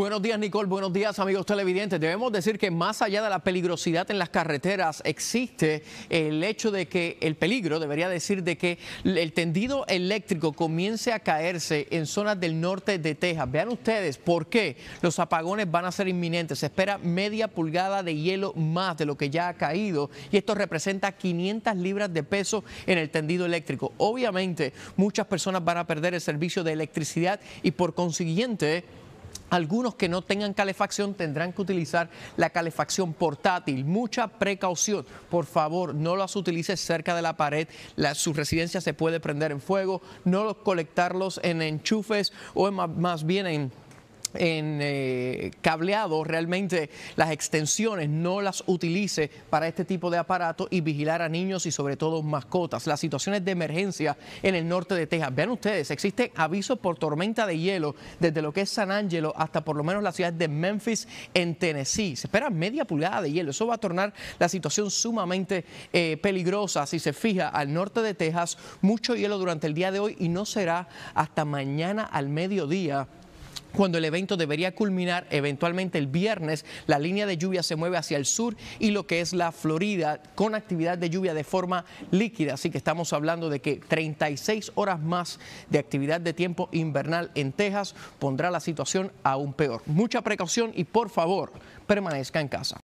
Buenos días, Nicole. Buenos días, amigos televidentes. Debemos decir que más allá de la peligrosidad en las carreteras, existe el hecho de que el peligro, debería decir, de que el tendido eléctrico comience a caerse en zonas del norte de Texas. Vean ustedes por qué los apagones van a ser inminentes. Se espera media pulgada de hielo más de lo que ya ha caído y esto representa 500 libras de peso en el tendido eléctrico. Obviamente, muchas personas van a perder el servicio de electricidad y por consiguiente algunos que no tengan calefacción tendrán que utilizar la calefacción portátil. Mucha precaución. Por favor, no las utilices cerca de la pared. La, su residencia se puede prender en fuego. No los, colectarlos en enchufes o más bien en en eh, cableado realmente las extensiones no las utilice para este tipo de aparato y vigilar a niños y sobre todo mascotas. Las situaciones de emergencia en el norte de Texas. Vean ustedes, existe aviso por tormenta de hielo desde lo que es San Angelo hasta por lo menos la ciudad de Memphis en Tennessee. Se espera media pulgada de hielo. Eso va a tornar la situación sumamente eh, peligrosa. Si se fija al norte de Texas, mucho hielo durante el día de hoy y no será hasta mañana al mediodía cuando el evento debería culminar eventualmente el viernes. La línea de lluvia se mueve hacia el sur y lo que es la Florida con actividad de lluvia de forma líquida. Así que estamos hablando de que 36 horas más de actividad de tiempo invernal en Texas pondrá la situación aún peor. Mucha precaución y por favor permanezca en casa.